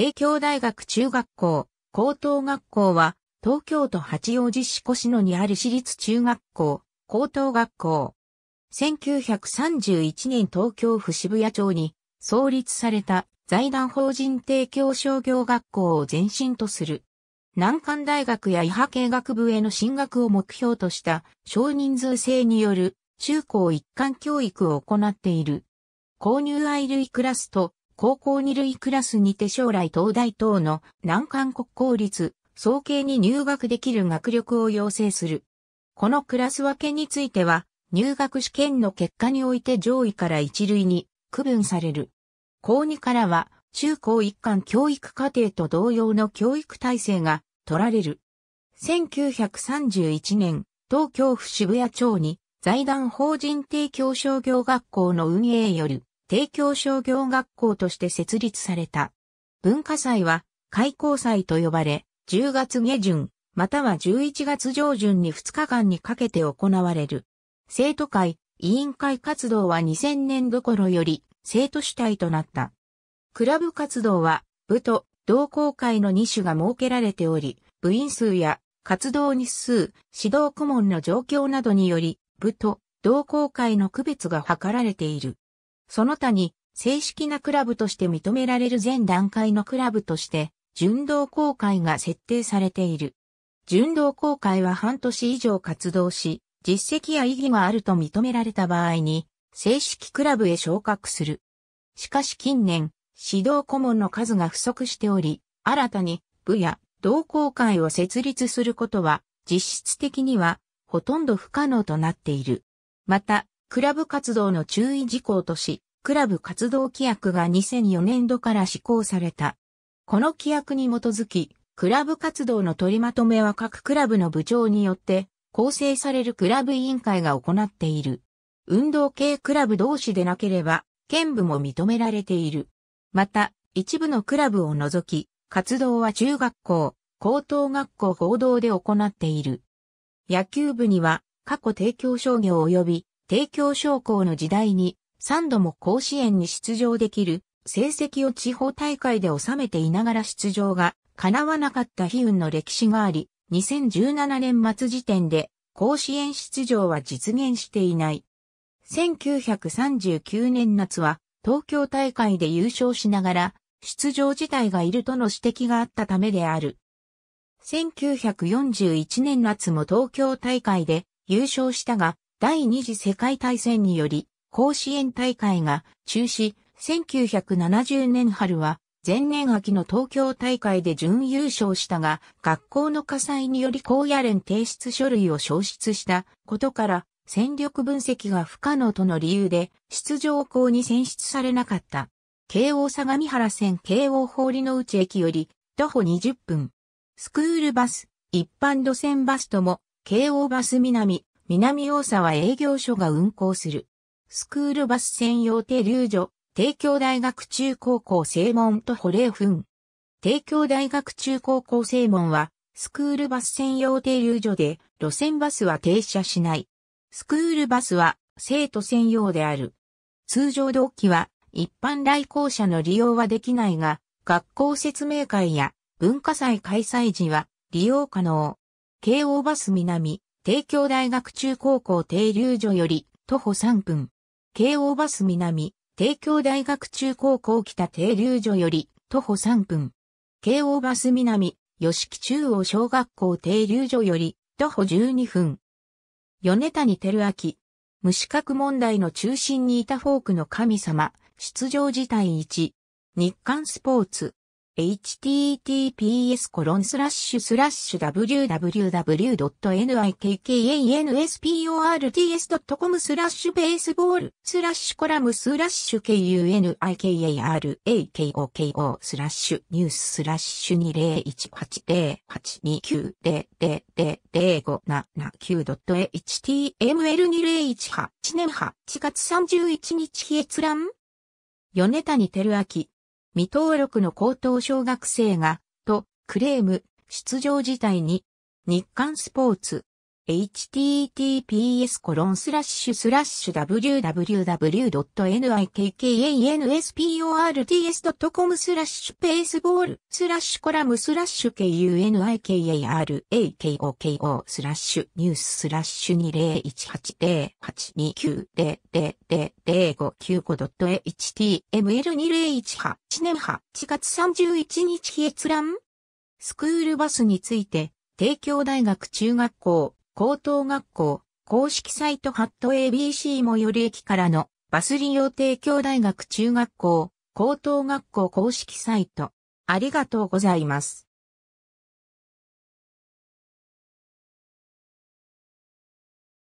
帝京大学中学校、高等学校は、東京都八王子市越野にある私立中学校、高等学校。1931年東京府渋谷町に創立された財団法人帝京商業学校を前身とする。難関大学や医派系学部への進学を目標とした少人数制による中高一貫教育を行っている。購入愛類クラスと高校二類クラスにて将来東大等の難関国公立、総計に入学できる学力を要請する。このクラス分けについては、入学試験の結果において上位から一類に区分される。高2からは、中高一貫教育課程と同様の教育体制が取られる。1931年、東京府渋谷町に財団法人提供商業学校の運営より、帝京商業学校として設立された。文化祭は、開校祭と呼ばれ、10月下旬、または11月上旬に2日間にかけて行われる。生徒会、委員会活動は2000年どころより生徒主体となった。クラブ活動は部と同好会の2種が設けられており、部員数や活動日数、指導顧問の状況などにより、部と同好会の区別が図られている。その他に正式なクラブとして認められる全段階のクラブとして、順道公会が設定されている。順道公会は半年以上活動し、実績や意義があると認められた場合に、正式クラブへ昇格する。しかし近年、指導顧問の数が不足しており、新たに部や同好会を設立することは、実質的にはほとんど不可能となっている。また、クラブ活動の注意事項とし、クラブ活動規約が2004年度から施行された。この規約に基づき、クラブ活動の取りまとめは各クラブの部長によって構成されるクラブ委員会が行っている。運動系クラブ同士でなければ、兼部も認められている。また、一部のクラブを除き、活動は中学校、高等学校合同で行っている。野球部には、過去提供商業及び帝京商工の時代に3度も甲子園に出場できる成績を地方大会で収めていながら出場が叶わなかった悲運の歴史があり、2017年末時点で甲子園出場は実現していない。1939年夏は東京大会で優勝しながら出場自体がいるとの指摘があったためである。1941年夏も東京大会で優勝したが第二次世界大戦により、甲子園大会が中止、1970年春は前年秋の東京大会で準優勝したが、学校の火災により高野連提出書類を消失したことから、戦力分析が不可能との理由で、出場校に選出されなかった。京王相模原線京王堀の内駅より、徒歩20分。スクールバス、一般路線バスとも、京王バス南、南大沢営業所が運行する。スクールバス専用停留所、帝京大学中高校正門と保冷墳。帝京大学中高校正門は、スクールバス専用停留所で、路線バスは停車しない。スクールバスは、生徒専用である。通常同期は、一般来校者の利用はできないが、学校説明会や文化祭開催時は利用可能。京王バス南、帝京大学中高校停留所より徒歩3分。京王バス南、帝京大学中高校北停留所より徒歩3分。京王バス南、吉木中央小学校停留所より徒歩12分。米谷照明。無資格問題の中心にいたフォークの神様、出場自体1。日刊スポーツ。https コロンスラッシュスラッシュ www.nikkansports.com スラッシュベースボールスラッシュコラムスラッシュ kunikaraKOKO スラッシュニューススラッシュ 20180829000579.html2018 年8月31日閲覧米谷照明未登録の高等小学生が、と、クレーム、出場自体に、日刊スポーツ、https コロンスラッシュスラッシュ www.nikkansports.com スラッシュペースボールスラッシュコラムスラッシュ k u n i k a r a k o k o スラッシュニューススラッシュ 20180829000595.html2018 年8月31日閲覧スクールバスについて帝京大学中学校高等学校、公式サイトハット ABC 最寄り駅からのバス利用提供大学中学校、高等学校公式サイト。ありがとうございます。